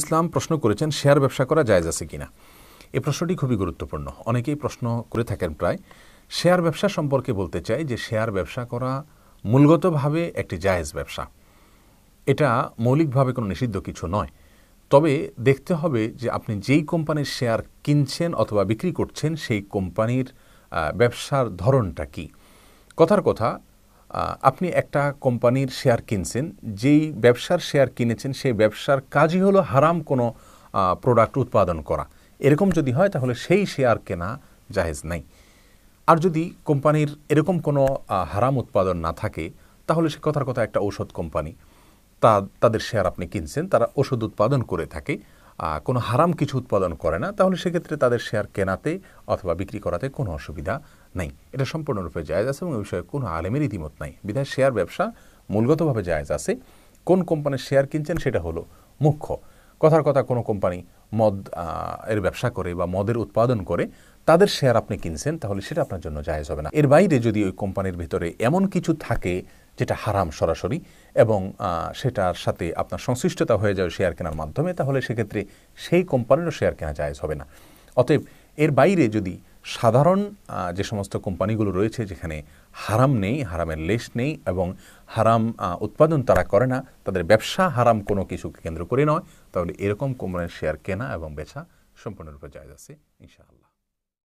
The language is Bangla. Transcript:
ইসলাম প্রশ্ন করেছেন শেয়ার ব্যবসা করা জায়জ আছে কিনা এই প্রশ্নটি খুবই গুরুত্বপূর্ণ অনেকেই প্রশ্ন করে থাকেন প্রায় শেয়ার ব্যবসা সম্পর্কে বলতে চাই যে শেয়ার ব্যবসা করা মূলগতভাবে একটি জায়েজ ব্যবসা এটা মৌলিকভাবে কোনো নিষিদ্ধ কিছু নয় তবে দেখতে হবে যে আপনি যেই কোম্পানির শেয়ার কিনছেন অথবা বিক্রি করছেন সেই কোম্পানির ব্যবসার ধরনটা কি কথার কথা আপনি একটা কোম্পানির শেয়ার কিনছেন যেই ব্যবসার শেয়ার কিনেছেন সেই ব্যবসার কাজই হলো হারাম কোনো প্রোডাক্ট উৎপাদন করা এরকম যদি হয় তাহলে সেই শেয়ার কেনা জাহেজ নাই আর যদি কোম্পানির এরকম কোনো হারাম উৎপাদন না থাকে তাহলে সে কথার কথা একটা ঔষধ কোম্পানি তা তাদের শেয়ার আপনি কিনছেন তারা ওষুধ উৎপাদন করে থাকে কোনো হারাম কিছু উৎপাদন করে না তাহলে সেক্ষেত্রে তাদের শেয়ার কেনাতে অথবা বিক্রি করাতে কোনো অসুবিধা নেই এটা সম্পূর্ণরূপে জায়জ আছে এবং এ বিষয়ে কোনো আলেমের ইতিমত নাই বিধায় শেয়ার ব্যবসা মূলগতভাবে জায়জ আছে কোন কোম্পানির শেয়ার কিনছেন সেটা হলো মুখ্য কথার কথা কোনো কোম্পানি মদ এর ব্যবসা করে বা মদের উৎপাদন করে তাদের শেয়ার আপনি কিনছেন তাহলে সেটা আপনার জন্য জায়জ হবে না এর বাইরে যদি ওই কোম্পানির ভিতরে এমন কিছু থাকে যেটা হারাম সরাসরি এবং সেটার সাথে আপনার সংশ্লিষ্টতা হয়ে যাবে শেয়ার কেনার মাধ্যমে তাহলে সেক্ষেত্রে সেই কোম্পানিরও শেয়ার কেনা জায়জ হবে না অতএব এর বাইরে যদি সাধারণ যে সমস্ত কোম্পানিগুলো রয়েছে যেখানে হারাম নেই হারামের লেশ নেই এবং হারাম উৎপাদন তারা করে না তাদের ব্যবসা হারাম কোনো কিছুকে কেন্দ্র করে নয় তাহলে এরকম কোম্পানির শেয়ার কেনা এবং বেচা সম্পূর্ণরূপে জায়জ আছে ইনশাআল্লাহ